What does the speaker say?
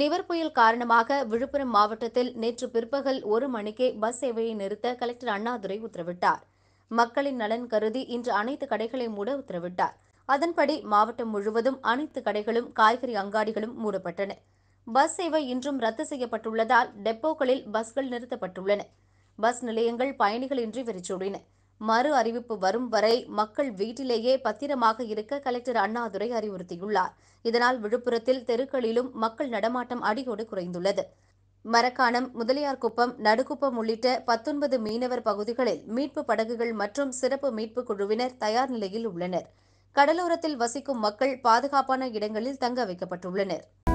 நிவர் புயல் காரணமாக விழுப்புரம் மாவட்டத்தில் நேற்று பிற்பகல் ஒரு மணிக்கே பஸ் சேவையை நிறுத்த கலெக்டர் அண்ணாதுரை உத்தரவிட்டார் மக்களின் நலன் கருதி இன்று அனைத்து கடைகளை மூட உத்தரவிட்டார் அதன்படி மாவட்டம் முழுவதும் அனைத்து கடைகளும் காய்கறி அங்காடிகளும் மூடப்பட்டன பஸ் சேவை இன்றும் ரத்து செய்யப்பட்டுள்ளதால் டெப்போக்களில் பஸ்கள் நிறுத்தப்பட்டுள்ளன பஸ் நிலையங்கள் பயணிகளின்றி வெறிச்சூடின மறு அறிவிப்பு வரும் வரை மக்கள் வீட்டிலேயே பத்திரமாக இருக்க கலெக்டர் அண்ணாதுரை அறிவுறுத்தியுள்ளார் இதனால் விழுப்புரத்தில் தெருக்களிலும் மக்கள் நடமாட்டம் அடியோடு குறைந்துள்ளது மரக்காணம் முதலியார்குப்பம் நடுக்குப்பம் உள்ளிட்ட பத்தொன்பது மீனவர் பகுதிகளில் மீட்பு படகுகள் மற்றும் சிறப்பு மீட்புக் குழுவினர் தயார் நிலையில் உள்ளனர் கடலோரத்தில் வசிக்கும் மக்கள் பாதுகாப்பான இடங்களில் தங்க வைக்கப்பட்டுள்ளனர்